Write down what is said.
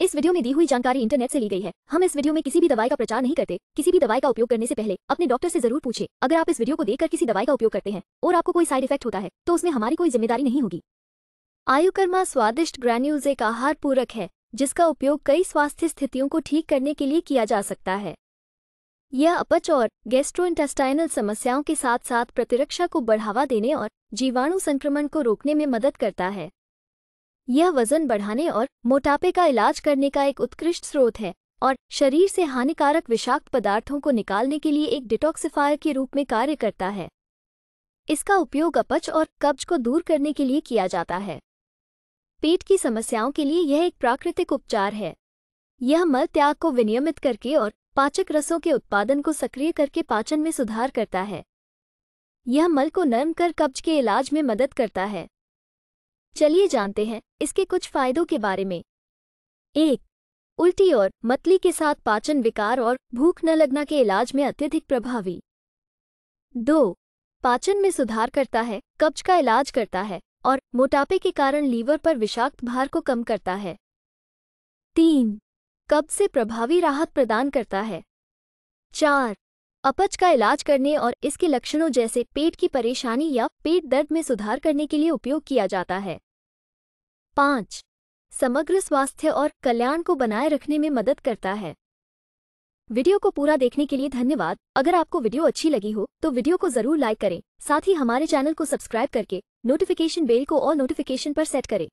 इस वीडियो में दी हुई जानकारी इंटरनेट से ली गई है हम इस वीडियो में किसी भी दवाई का प्रचार नहीं करते किसी भी दवाई का उपयोग करने से पहले अपने डॉक्टर से जरूर पूछे अगर आप इस वीडियो को देखकर किसी दवाई का उपयोग करते हैं और आपको कोई साइड इफेक्ट होता है तो उसमें हमारी कोई जिम्मेदारी नहीं होगी आयुकर्मा स्वादिष्ट ग्रैन्यूल्स एक आहार पूरक है जिसका उपयोग कई स्वास्थ्य स्थितियों को ठीक करने के लिए किया जा सकता है यह अपच और इंटेस्टाइनल समस्याओं के साथ साथ प्रतिरक्षा को बढ़ावा देने और जीवाणु संक्रमण को रोकने में मदद करता है यह वजन बढ़ाने और मोटापे का इलाज करने का एक उत्कृष्ट स्रोत है और शरीर से हानिकारक विषाक्त पदार्थों को निकालने के लिए एक डिटॉक्सिफायर के रूप में कार्य करता है इसका उपयोग अपच और कब्ज को दूर करने के लिए किया जाता है पेट की समस्याओं के लिए यह एक प्राकृतिक उपचार है यह मल त्याग को विनियमित करके और पाचक रसों के उत्पादन को सक्रिय करके पाचन में सुधार करता है यह मल को नर्म कर कब्ज के इलाज में मदद करता है चलिए जानते हैं इसके कुछ फायदों के बारे में एक उल्टी और मतली के साथ पाचन विकार और भूख न लगना के इलाज में अत्यधिक प्रभावी दो पाचन में सुधार करता है कब्ज का इलाज करता है और मोटापे के कारण लीवर पर विषाक्त भार को कम करता है तीन कब्ज से प्रभावी राहत प्रदान करता है चार अपच का इलाज करने और इसके लक्षणों जैसे पेट की परेशानी या पेट दर्द में सुधार करने के लिए उपयोग किया जाता है पाँच समग्र स्वास्थ्य और कल्याण को बनाए रखने में मदद करता है वीडियो को पूरा देखने के लिए धन्यवाद अगर आपको वीडियो अच्छी लगी हो तो वीडियो को जरूर लाइक करें साथ ही हमारे चैनल को सब्सक्राइब करके नोटिफिकेशन बेल को और नोटिफिकेशन पर सेट करें